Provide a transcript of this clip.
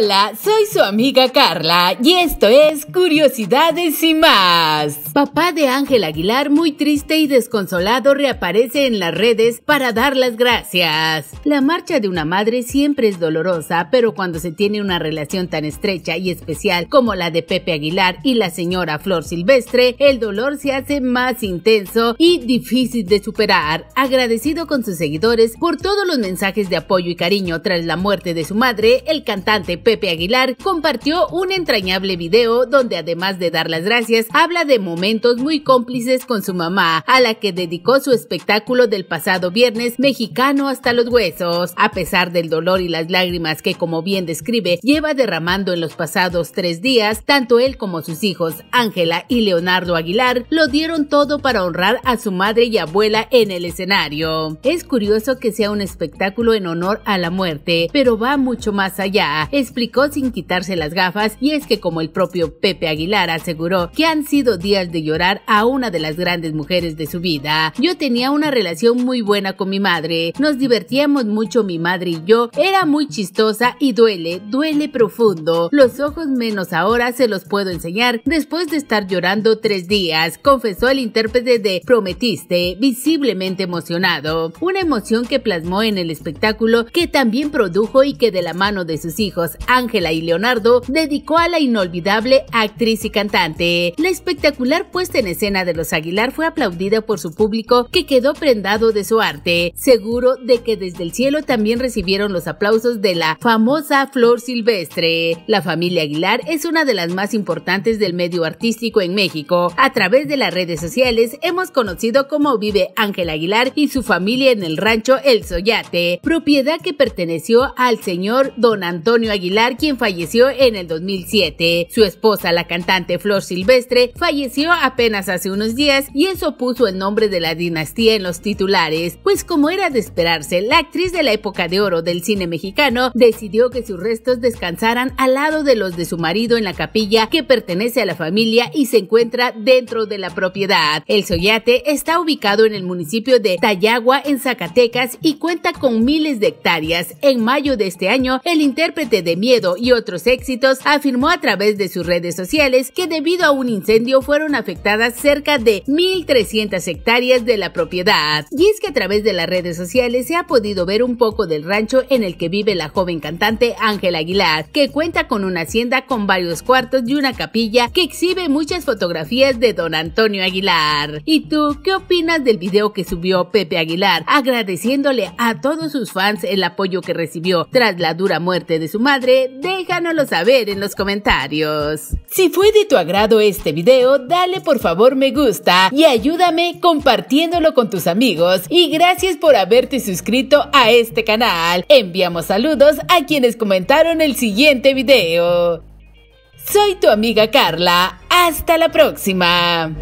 Hola, soy su amiga Carla y esto es Curiosidades y más. Papá de Ángel Aguilar, muy triste y desconsolado, reaparece en las redes para dar las gracias. La marcha de una madre siempre es dolorosa, pero cuando se tiene una relación tan estrecha y especial como la de Pepe Aguilar y la señora Flor Silvestre, el dolor se hace más intenso y difícil de superar. Agradecido con sus seguidores por todos los mensajes de apoyo y cariño tras la muerte de su madre, el cantante Pepe Aguilar compartió un entrañable video donde además de dar las gracias, habla de momentos muy cómplices con su mamá, a la que dedicó su espectáculo del pasado viernes Mexicano hasta los huesos. A pesar del dolor y las lágrimas que, como bien describe, lleva derramando en los pasados tres días, tanto él como sus hijos, Ángela y Leonardo Aguilar, lo dieron todo para honrar a su madre y abuela en el escenario. Es curioso que sea un espectáculo en honor a la muerte, pero va mucho más allá explicó sin quitarse las gafas y es que como el propio Pepe Aguilar aseguró que han sido días de llorar a una de las grandes mujeres de su vida. Yo tenía una relación muy buena con mi madre, nos divertíamos mucho mi madre y yo, era muy chistosa y duele, duele profundo. Los ojos menos ahora se los puedo enseñar después de estar llorando tres días, confesó el intérprete de Prometiste, visiblemente emocionado. Una emoción que plasmó en el espectáculo que también produjo y que de la mano de sus hijos Ángela y Leonardo dedicó a la inolvidable actriz y cantante. La espectacular puesta en escena de los Aguilar fue aplaudida por su público que quedó prendado de su arte, seguro de que desde el cielo también recibieron los aplausos de la famosa Flor Silvestre. La familia Aguilar es una de las más importantes del medio artístico en México. A través de las redes sociales hemos conocido cómo vive Ángel Aguilar y su familia en el rancho El Soyate, propiedad que perteneció al señor don Antonio Aguilar quien falleció en el 2007. Su esposa, la cantante Flor Silvestre, falleció apenas hace unos días y eso puso el nombre de la dinastía en los titulares, pues como era de esperarse, la actriz de la época de oro del cine mexicano decidió que sus restos descansaran al lado de los de su marido en la capilla que pertenece a la familia y se encuentra dentro de la propiedad. El Soyate está ubicado en el municipio de Tayagua, en Zacatecas, y cuenta con miles de hectáreas. En mayo de este año, el intérprete de Miedo y otros éxitos, afirmó a través de sus redes sociales que debido a un incendio fueron afectadas cerca de 1.300 hectáreas de la propiedad. Y es que a través de las redes sociales se ha podido ver un poco del rancho en el que vive la joven cantante Ángela Aguilar, que cuenta con una hacienda con varios cuartos y una capilla que exhibe muchas fotografías de don Antonio Aguilar. ¿Y tú qué opinas del video que subió Pepe Aguilar agradeciéndole a todos sus fans el apoyo que recibió tras la dura muerte de su madre? Déjanoslo saber en los comentarios. Si fue de tu agrado este video, dale por favor me gusta y ayúdame compartiéndolo con tus amigos. Y gracias por haberte suscrito a este canal. Enviamos saludos a quienes comentaron el siguiente video. Soy tu amiga Carla. Hasta la próxima.